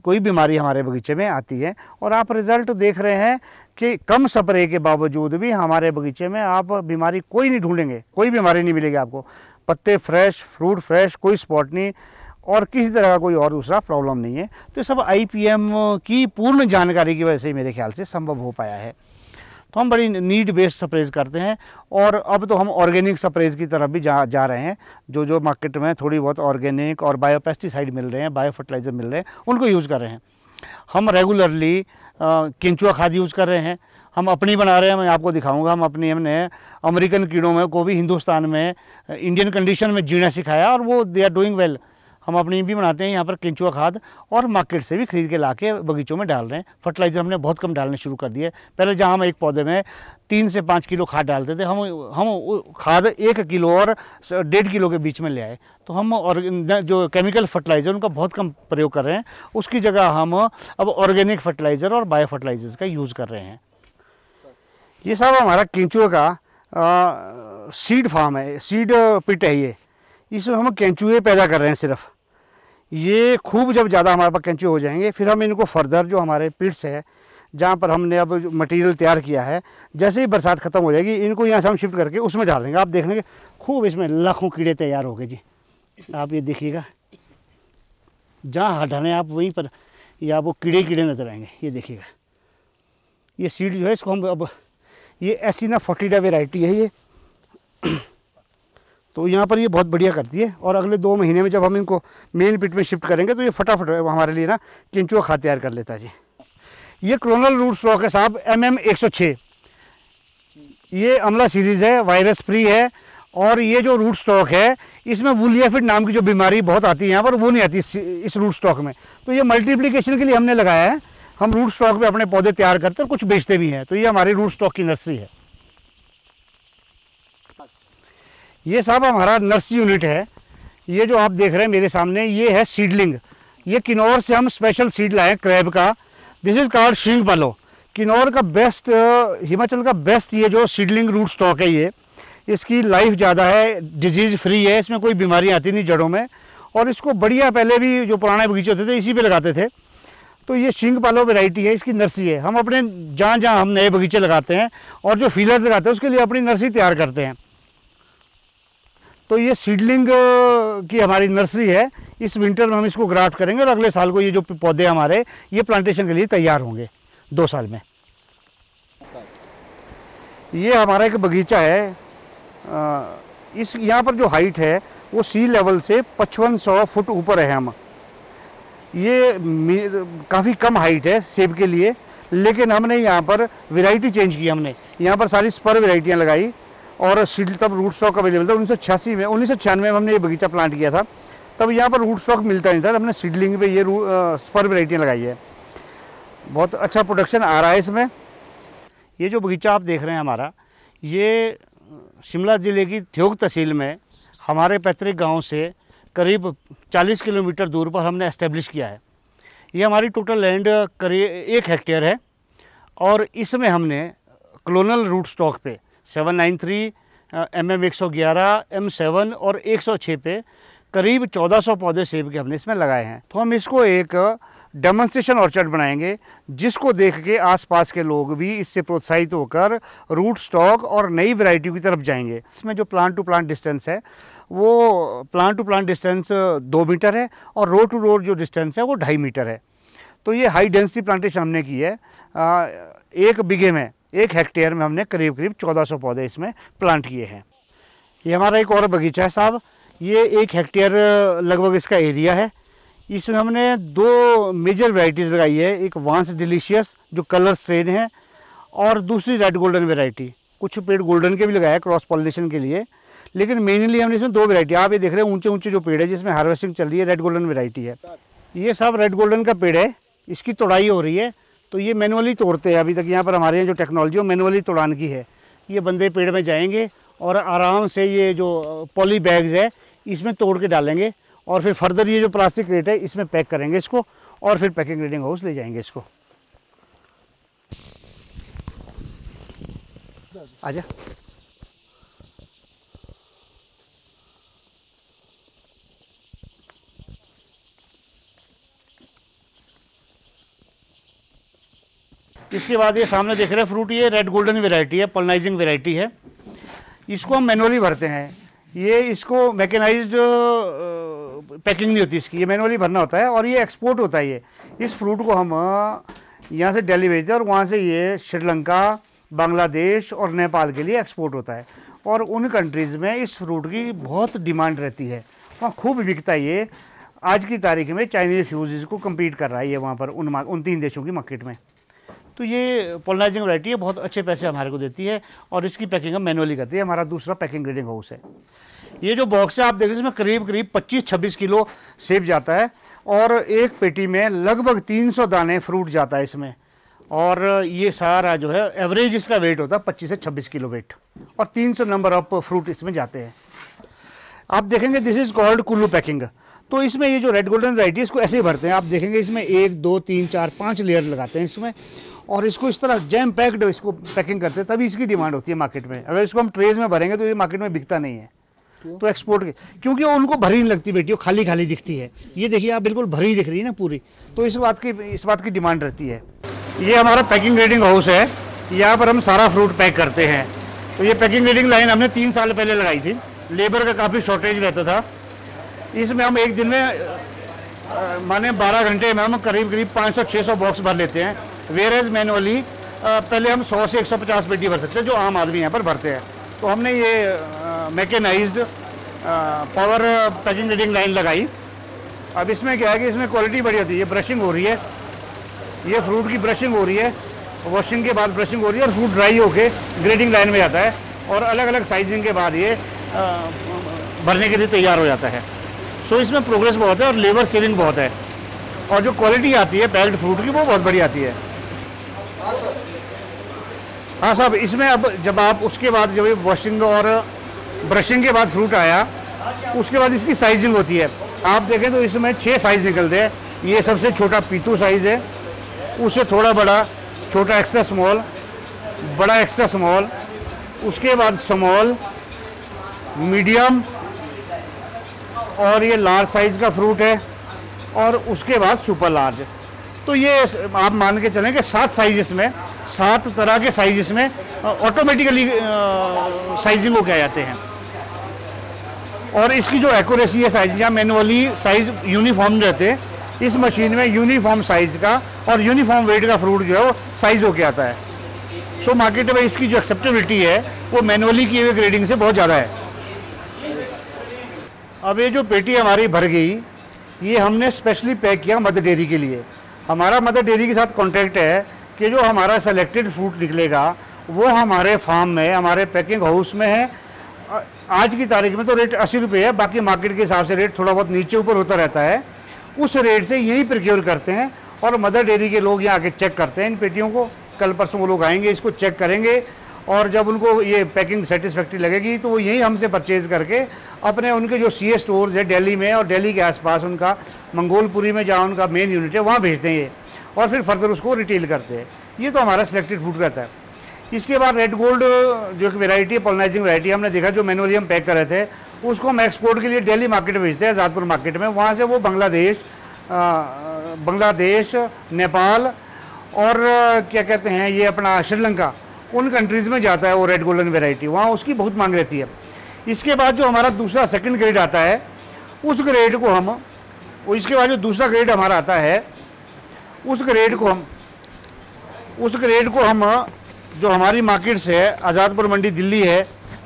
कोई बीमारी हमारे बगीचे में आती है और आप रिज़ल्ट देख रहे हैं कि कम स्प्रे के बावजूद भी हमारे बगीचे में आप बीमारी कोई नहीं ढूंढेंगे कोई बीमारी नहीं मिलेगी आपको पत्ते फ्रेश फ्रूट फ्रेश कोई स्पॉट नहीं और किसी तरह का कोई और दूसरा प्रॉब्लम नहीं है तो ये सब आईपीएम की पूर्ण जानकारी की वजह से मेरे ख्याल से संभव हो पाया है तो हम बड़ी नीड बेस्ड सप्रेज करते हैं और अब तो हम ऑर्गेनिक सप्रेज की तरफ भी जा जा रहे हैं जो जो मार्केट में थोड़ी बहुत ऑर्गेनिक और बायोपेस्टिसाइड मिल रहे हैं बायो फर्टिलाइज़र मिल रहे हैं उनको यूज़ कर रहे हैं हम रेगुलरली किंचुआ खाद यूज़ कर रहे हैं हम अपनी बना रहे हैं मैं आपको दिखाऊंगा हम अपनी हमने अमेरिकन कीड़ों में को भी हिंदुस्तान में इंडियन कंडीशन में जीना सिखाया और वो दे आर डूइंग वेल हम अपनी भी बनाते हैं यहाँ पर केंचुआ खाद और मार्केट से भी खरीद के ला के बगीचों में डाल रहे हैं फर्टिलाइज़र हमने बहुत कम डालने शुरू कर दिए पहले जहाँ हम एक पौधे में तीन से पाँच किलो खाद डालते थे हम हम खाद एक किलो और डेढ़ किलो के बीच में ले आए तो हम और जो केमिकल फर्टिलाइज़र उनका बहुत कम प्रयोग कर रहे हैं उसकी जगह हम अब ऑर्गेनिक फर्टिलाइज़र और बायो फर्टिलाइज़र्स का यूज़ कर रहे हैं ये सब हमारा केंचुए का आ, सीड फार्म है सीड पिट है ये इसमें हम केंचुए पैदा कर रहे हैं सिर्फ ये खूब जब ज़्यादा हमारे पास केंचुए हो जाएंगे फिर हम इनको फर्दर जो हमारे पिट्स है जहाँ पर हमने अब मटेरियल तैयार किया है जैसे ही बरसात ख़त्म हो जाएगी इनको यहाँ से हम शिफ्ट करके उसमें डाल देंगे आप देख लेंगे खूब इसमें लाखों कीड़े तैयार हो गए जी आप ये देखिएगा जहाँ हटाने आप वहीं पर या वो कीड़े कीड़े नज़र आएंगे ये देखिएगा ये सीड जो है इसको हम अब ये फोर्टी फोर्टीडा वेराइटी है ये तो यहाँ पर ये बहुत बढ़िया करती है और अगले दो महीने में जब हम इनको मेन पिट में शिफ्ट करेंगे तो ये फटाफट हमारे लिए ना किंचुआ खा तैयार कर लेता है जी ये क्रोनल रूट स्टॉक है साहब एम एम एक सौ छः ये अमला सीरीज़ है वायरस फ्री है और ये जो रूट स्टॉक है इसमें वुलियाफिट नाम की जो बीमारी बहुत आती है यहाँ पर वो नहीं आती इस, इस रूट स्टॉक में तो ये मल्टीप्लीकेशन के लिए हमने लगाया है हम रूट स्टॉक पे अपने पौधे तैयार करते हैं कुछ बेचते भी हैं तो ये हमारी रूट स्टॉक की नर्सरी है ये साहब हमारा नर्सरी यूनिट है ये जो आप देख रहे हैं मेरे सामने ये है सीडलिंग ये किन्नौर से हम स्पेशल सीड लाए क्रैब का दिस इज़ कार्ड श्रिंग पालो किन्नौर का बेस्ट हिमाचल का बेस्ट ये जो सीडलिंग रूट स्टॉक है ये इसकी लाइफ ज़्यादा है डिजीज़ फ्री है इसमें कोई बीमारी आती नहीं जड़ों में और इसको बढ़िया पहले भी जो पुराने बगीचे होते थे इसी पे लगाते थे तो ये शिंग पालो वेराइटी है इसकी नर्सरी है हम अपने जहाँ जहाँ हम नए बगीचे लगाते हैं और जो फीलर्स लगाते हैं उसके लिए अपनी नर्सरी तैयार करते हैं तो ये सीडलिंग की हमारी नर्सरी है इस विंटर में हम इसको ग्राफ्ट करेंगे और अगले साल को ये जो पौधे हमारे ये प्लांटेशन के लिए तैयार होंगे दो साल में ये हमारा एक बगीचा है इस यहाँ पर जो हाइट है वो सी लेवल से पचपन सौ फुट ऊपर है हम ये काफ़ी कम हाइट है सेब के लिए लेकिन हमने यहाँ पर वेराइटी चेंज की हमने यहाँ पर सारी स्पर वेराइटियाँ लगाई और सीड तब रूट स्टॉक अवेलेबल था उन्नीस में उन्नीस में हमने ये बगीचा प्लांट किया था तब यहाँ पर रूट स्टॉक मिलता नहीं था हमने सीडलिंग पे ये स्पर वेराइटियाँ लगाई है बहुत अच्छा प्रोडक्शन आ रहा है इसमें ये जो बगीचा आप देख रहे हैं हमारा ये शिमला ज़िले की थ्योग तहसील में हमारे पैतृक गाँव से करीब 40 किलोमीटर दूर पर हमने इस्टेब्लिश किया है ये हमारी टोटल लैंड करीब एक हेक्टेयर है और इसमें हमने क्लोनल रूट स्टॉक पे 793 नाइन थ्री एम एम एक सौ ग्यारह एम सेवन और 106 पे करीब 1400 पौधे सेब के हमने इसमें लगाए हैं तो हम इसको एक डेमोन्स्ट्रेशन ऑर्चर्ड बनाएंगे जिसको देख के आसपास के लोग भी इससे प्रोत्साहित होकर रूट स्टॉक और नई वैरायटी की तरफ जाएंगे इसमें जो प्लांट टू प्लांट डिस्टेंस है वो प्लांट टू प्लांट डिस्टेंस दो मीटर है और रोड टू रोड जो डिस्टेंस है वो ढाई मीटर है तो ये हाई डेंसिटी प्लांटेशन हमने की है एक बिघे में एक हेक्टेयर में हमने करीब करीब चौदह पौधे इसमें प्लांट किए हैं ये हमारा एक और बगीचा है साहब ये एक हेक्टेयर लगभग इसका एरिया है इसमें हमने दो मेजर वैरायटीज़ लगाई है एक वांस डिलीशियस जो कलर स्ट्रेन है और दूसरी रेड गोल्डन वैरायटी कुछ पेड़ गोल्डन के भी लगाए हैं क्रॉस पॉलिनेशन के लिए लेकिन मेनली हमने इसमें दो वैरायटी आप ये देख रहे हैं ऊंचे ऊंचे जो पेड़ है जिसमें हार्वेस्टिंग चल रही है रेड गोल्डन वेरायटी है ये सब रेड गोल्डन का पेड़ है इसकी तोड़ाई हो रही है तो ये मैनुअली तोड़ते हैं अभी तक यहाँ पर हमारे यहाँ जो टेक्नोलॉजी है मैनुअली तोड़ान की है ये बंदे पेड़ में जाएंगे और आराम से ये जो पॉली बैग्स है इसमें तोड़ के डालेंगे और फिर फर्दर ये जो प्लास्टिक रेट है इसमें पैक करेंगे इसको और फिर पैकिंग ग्रेडिंग हाउस ले जाएंगे इसको आजा इसके बाद ये सामने देख रहे हैं फ्रूट ये रेड गोल्डन वेराइटी है पलनाइजिंग वेराइटी है इसको हम मैनुअली भरते हैं ये इसको मैकेनाइज्ड पैकिंग नहीं होती इसकी ये मैनुअली भरना होता है और ये एक्सपोर्ट होता है ये इस फ्रूट को हम यहाँ से डेली भेजते हैं और वहाँ से ये श्रीलंका बांग्लादेश और नेपाल के लिए एक्सपोर्ट होता है और उन कंट्रीज़ में इस फ्रूट की बहुत डिमांड रहती है वहाँ खूब बिकता है ये आज की तारीख में चाइनीज़ फ्यूज़ को कम्पीट कर रहा है ये वहाँ पर उन उन तीन देशों की मार्केट में तो ये पोलनाइजिंग वैरायटी है बहुत अच्छे पैसे हमारे को देती है और इसकी पैकिंग हम मैनुअली करती है हमारा दूसरा पैकिंग ग्रेडिंग हाउस है ये जो बॉक्स है आप देख रहे हैं इसमें करीब करीब 25-26 किलो सेब जाता है और एक पेटी में लगभग 300 दाने फ्रूट जाता है इसमें और ये सारा जो है एवरेज इसका वेट होता है पच्चीस से छब्बीस किलो वेट और 300 नंबर ऑफ फ्रूट इसमें जाते हैं आप देखेंगे this is called Kullu packing तो इसमें ये जो रेड गोल्डन वराइटी इसको ऐसे ही भरते हैं आप देखेंगे इसमें एक दो तीन चार पाँच लेयर लगाते हैं इसमें और इसको इस तरह जैम पैक्ड इसको पैकिंग करते हैं तभी इसकी डिमांड होती है मार्केट में अगर इसको हम ट्रेज में भरेंगे तो ये मार्केट में बिकता नहीं है तो एक्सपोर्ट के क्योंकि उनको भरी नहीं लगती बेटी वो खाली खाली दिखती है ये देखिए आप बिल्कुल भरी दिख रही है ना पूरी तो इस बात की इस बात की डिमांड रहती है ये हमारा पैकिंग रेडिंग हाउस है यहाँ पर हम सारा फ्रूट पैक करते हैं तो ये पैकिंग रेडिंग लाइन हमने तीन साल पहले लगाई थी लेबर का काफ़ी शॉर्टेज रहता था इसमें हम एक दिन में माने बारह घंटे में हम करीब करीब 500-600 बॉक्स भर लेते हैं वेयर एज मैनुअली पहले हम सौ से एक सौ भर सकते हैं जो आम आदमी यहाँ पर भरते हैं तो हमने ये मैकेनाइज पावर पैकिंग लाइन लगाई अब इसमें क्या है कि इसमें क्वालिटी बढ़िया है ये ब्रशिंग हो रही है ये फ्रूट की ब्रशिंग हो रही है वॉशिंग के बाद ब्रशिंग हो रही है और फ्रूट ड्राई होके ग्रेडिंग लाइन में जाता है और अलग अलग साइजिंग के बाद ये भरने के लिए तैयार हो जाता है सो so, इसमें प्रोग्रेस बहुत है और लेबर सेविंग बहुत है और जो क्वालिटी आती है पैक्ड फ्रूट की वो बहुत बढ़िया आती है हाँ साहब इसमें अब जब आप उसके बाद जब वॉशिंग और ब्रशिंग के बाद फ्रूट आया उसके बाद इसकी साइजिंग होती है आप देखें तो इसमें छः साइज़ निकलते हैं ये सबसे छोटा पीतू साइज़ है उससे थोड़ा बड़ा छोटा एक्स्ट्रा स्मॉल बड़ा एक्स्ट्रा स्मॉल उसके बाद स्मॉल मीडियम और ये लार्ज साइज़ का फ्रूट है और उसके बाद सुपर लार्ज तो ये आप मान के चलें कि सात साइज इसमें सात तरह के साइज इसमें ऑटोमेटिकली साइजिंग हो के जाते हैं और इसकी जो एक्यूरेसी है साइज या मैनुअली साइज यूनिफॉर्म रहते इस मशीन में यूनिफॉर्म साइज का और यूनिफॉर्म वेट का फ्रूट जो है वो साइज होके आता है सो मार्केट में इसकी जो एक्सेप्टेबिलिटी है वो मैनुअली किए हुए ग्रेडिंग से बहुत ज़्यादा है अब ये जो पेटी हमारी भर गई ये हमने स्पेशली पैक किया मदर डेयरी के लिए हमारा मदर डेयरी के साथ कॉन्ट्रैक्ट है कि जो हमारा सेलेक्टेड फ्रूट निकलेगा वो हमारे फार्म में हमारे पैकिंग हाउस में है आज की तारीख में तो रेट अस्सी रुपये है बाकी मार्केट के हिसाब से रेट थोड़ा बहुत नीचे ऊपर होता रहता है उस रेट से यही प्रक्योर करते हैं और मदर डेयरी के लोग यहाँ आके चेक करते हैं इन पेटियों को कल परसों वो लोग आएंगे इसको चेक करेंगे और जब उनको ये पैकिंग सेटिस्फैक्ट्री लगेगी तो वो यहीं हमसे परचेज़ करके अपने उनके जो सी स्टोर्स है दिल्ली में और दिल्ली के आसपास उनका मंगोलपुरी में जहाँ उनका मेन यूनिट है वहाँ भेजते हैं ये और फिर फर्दर उसको रिटेल करते हैं ये तो हमारा सिलेक्टेड फूड रहता है इसके बाद रेड गोल्ड जो कि वैरायटी है पोलनाइजिंग वेराइटी हमने देखा जो मैनुअली हम पैक कर रहे थे उसको हम एक्सपोर्ट के लिए डेली मार्केट में भेजते हैं आज़ादपुर मार्केट में वहाँ से वो बांग्लादेश बांग्लादेश नेपाल और क्या कहते हैं ये अपना श्रीलंका उन कंट्रीज़ में जाता है वो रेड गोल्डन वेराइटी वहाँ उसकी बहुत मांग रहती है इसके बाद जो हमारा दूसरा सेकेंड ग्रेड आता है उस ग्रेड को हम इसके बाद जो दूसरा ग्रेड हमारा आता है उस ग्रेड को हम उस ग्रेड को हम जो हमारी मार्केट्स है आज़ादपुर मंडी दिल्ली है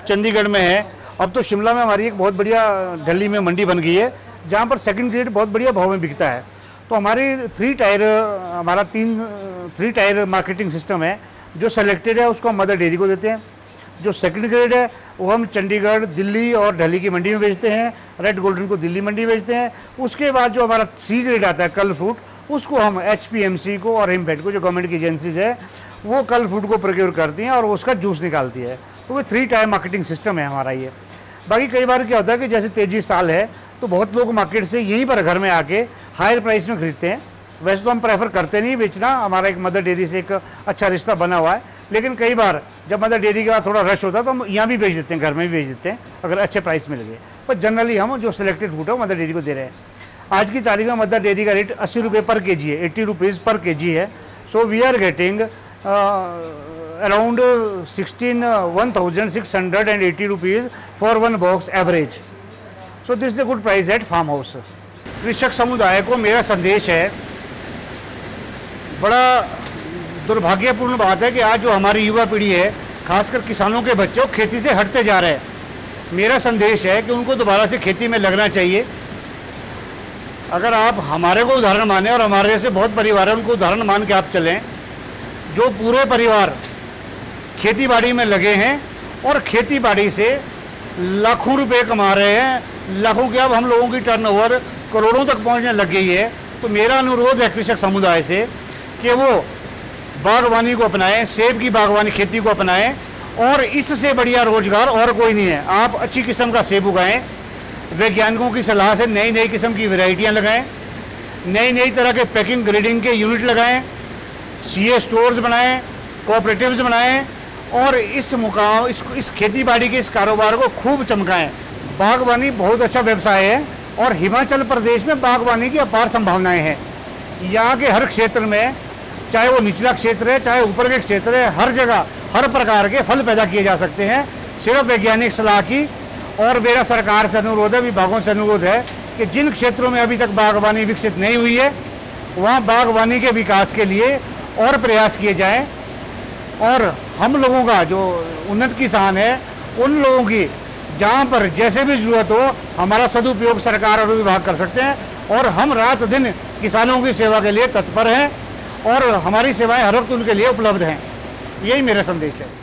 चंडीगढ़ में है अब तो शिमला में हमारी एक बहुत बढ़िया दिल्ली में मंडी बन गई है जहाँ पर सेकंड ग्रेड बहुत बढ़िया भाव में बिकता है तो हमारी थ्री टायर हमारा तीन थ्री टायर मार्केटिंग सिस्टम है जो सेलेक्टेड है उसको हम मदर डेयरी को देते हैं जो सेकंड ग्रेड है वो हम चंडीगढ़ दिल्ली और दिल्ली की मंडी में बेचते हैं रेड गोल्डन को दिल्ली मंडी में बेचते हैं उसके बाद जो हमारा सी ग्रेड आता है कल फ्रूट उसको हम एच को और हिमफेड को जो गवर्नमेंट की एजेंसीज है वो कल फूड को प्रोक्योर करती हैं और उसका जूस निकालती है तो वो थ्री टाइम मार्केटिंग सिस्टम है हमारा ये बाकी कई बार क्या होता है कि जैसे तेजी साल है तो बहुत लोग मार्केट से यहीं पर घर में आके हायर प्राइस में खरीदते हैं वैसे तो हम प्रेफर करते नहीं बेचना हमारा एक मदर डेयरी से एक अच्छा रिश्ता बना हुआ है लेकिन कई बार जब मदर डेयरी बाद थोड़ा रश होता है तो हम यहाँ भी बेच देते हैं घर में भी बेच देते हैं अगर अच्छे प्राइस मिल गए पर जनरली हम जो सिलेक्टेड फूड है मदर डेयरी को दे रहे हैं आज की तारीख में मदर डेयरी का रेट अस्सी रुपये पर के जी है एट्टी रुपीज़ पर के जी है so we are getting around sixteen one thousand six hundred and eighty rupees for one box average so this is a good price at farm house कृषक समुदाय को मेरा संदेश है बड़ा दुर्भाग्यपूर्ण बात है कि आज जो हमारी युवा पीढ़ी है खासकर किसानों के बच्चे खेती से हटते जा रहे हैं मेरा संदेश है कि उनको दोबारा से खेती में लगना चाहिए अगर आप हमारे को उदाहरण माने और हमारे जैसे बहुत परिवार हैं उनको उदाहरण मान के आप चलें जो पूरे परिवार खेतीबाड़ी में लगे हैं और खेतीबाड़ी से लाखों रुपए कमा रहे हैं लाखों के अब हम लोगों की टर्नओवर करोड़ों तक पहुंचने लग गई है तो मेरा अनुरोध है कृषक समुदाय से कि वो बागवानी को अपनाएं सेब की बागवानी खेती को अपनाएं और इससे बढ़िया रोजगार और कोई नहीं है आप अच्छी किस्म का सेब उगाएं वैज्ञानिकों की सलाह से नई नई किस्म की वैरायटियाँ लगाएँ नई नई तरह के पैकिंग ग्रेडिंग के यूनिट लगाएँ सी ए स्टोर्स बनाएँ कोऑपरेटिव्स बनाएँ और इस मुकाम इस इस खेती बाड़ी के इस कारोबार को खूब चमकाएँ बागवानी बहुत अच्छा व्यवसाय है और हिमाचल प्रदेश में बागवानी की अपार संभावनाएँ हैं यहाँ के हर क्षेत्र में चाहे वो निचला क्षेत्र है चाहे ऊपर के क्षेत्र है हर जगह हर प्रकार के फल पैदा किए जा सकते हैं सिर्फ वैज्ञानिक सलाह की और मेरा सरकार से अनुरोध है विभागों से अनुरोध है कि जिन क्षेत्रों में अभी तक बागवानी विकसित नहीं हुई है वहाँ बागवानी के विकास के लिए और प्रयास किए जाएं और हम लोगों का जो उन्नत किसान है उन लोगों की जहाँ पर जैसे भी जरूरत हो हमारा सदुपयोग सरकार और विभाग कर सकते हैं और हम रात दिन किसानों की सेवा के लिए तत्पर हैं और हमारी सेवाएं हर वक्त उनके लिए उपलब्ध हैं यही मेरा संदेश है